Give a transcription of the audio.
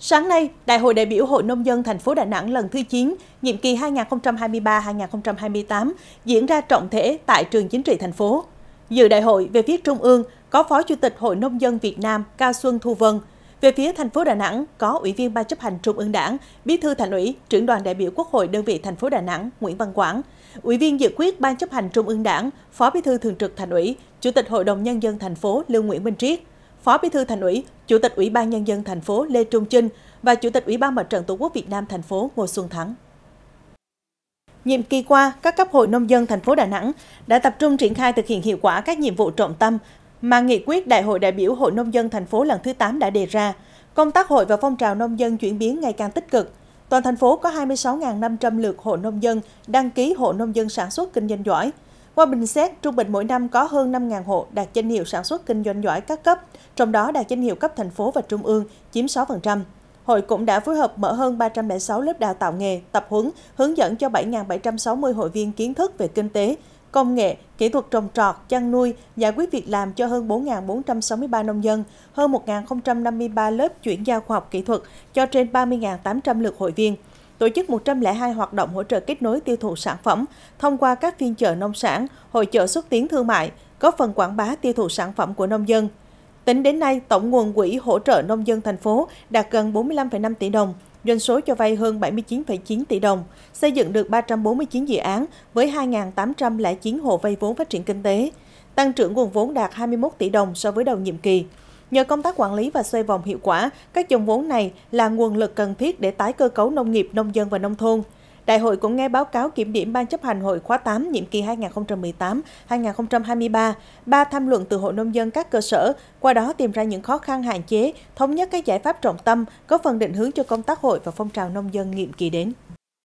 Sáng nay, Đại hội đại biểu Hội Nông dân thành phố Đà Nẵng lần thứ 9, nhiệm kỳ 2023-2028 diễn ra trọng thể tại trường chính trị thành phố. Dự đại hội về phía Trung ương có Phó Chủ tịch Hội Nông dân Việt Nam Cao Xuân Thu Vân. Về phía thành phố Đà Nẵng có Ủy viên Ban chấp hành Trung ương Đảng, Bí thư Thành ủy, trưởng đoàn đại biểu Quốc hội đơn vị thành phố Đà Nẵng Nguyễn Văn Quảng, Ủy viên dự quyết Ban chấp hành Trung ương Đảng, Phó Bí thư Thường trực Thành ủy, Chủ tịch Hội đồng Nhân dân thành phố Lưu Nguyễn Minh Triết. Phó Bí thư Thành ủy, Chủ tịch Ủy ban nhân dân thành phố Lê Trung Trinh và Chủ tịch Ủy ban Mặt trận Tổ quốc Việt Nam thành phố Ngô Xuân Thắng. Nhiệm kỳ qua, các cấp hội nông dân thành phố Đà Nẵng đã tập trung triển khai thực hiện hiệu quả các nhiệm vụ trọng tâm mà nghị quyết Đại hội đại biểu Hội nông dân thành phố lần thứ 8 đã đề ra. Công tác hội và phong trào nông dân chuyển biến ngày càng tích cực. Toàn thành phố có 26.500 lượt hộ nông dân đăng ký hộ nông dân sản xuất kinh doanh giỏi, qua bình xét, trung bình mỗi năm có hơn 5.000 hộ đạt danh hiệu sản xuất kinh doanh giỏi các cấp, trong đó đạt danh hiệu cấp thành phố và trung ương chiếm 6%. Hội cũng đã phối hợp mở hơn 306 lớp đào tạo nghề, tập huấn, hướng dẫn cho 7.760 hội viên kiến thức về kinh tế, công nghệ, kỹ thuật trồng trọt, chăn nuôi, giải quyết việc làm cho hơn 4.463 nông dân, hơn 1.053 lớp chuyển giao khoa học kỹ thuật cho trên 30.800 lượt hội viên tổ chức 102 hoạt động hỗ trợ kết nối tiêu thụ sản phẩm thông qua các phiên chợ nông sản, hội chợ xúc tiến thương mại, góp phần quảng bá tiêu thụ sản phẩm của nông dân. Tính đến nay, tổng nguồn quỹ hỗ trợ nông dân thành phố đạt gần 45,5 tỷ đồng, doanh số cho vay hơn 79,9 tỷ đồng, xây dựng được 349 dự án với 2.809 hộ vay vốn phát triển kinh tế, tăng trưởng nguồn vốn đạt 21 tỷ đồng so với đầu nhiệm kỳ. Nhờ công tác quản lý và xoay vòng hiệu quả, các dòng vốn này là nguồn lực cần thiết để tái cơ cấu nông nghiệp, nông dân và nông thôn. Đại hội cũng nghe báo cáo kiểm điểm Ban chấp hành hội khóa 8 nhiệm kỳ 2018-2023, ba tham luận từ Hội Nông dân các cơ sở, qua đó tìm ra những khó khăn hạn chế, thống nhất các giải pháp trọng tâm, có phần định hướng cho công tác hội và phong trào nông dân nhiệm kỳ đến.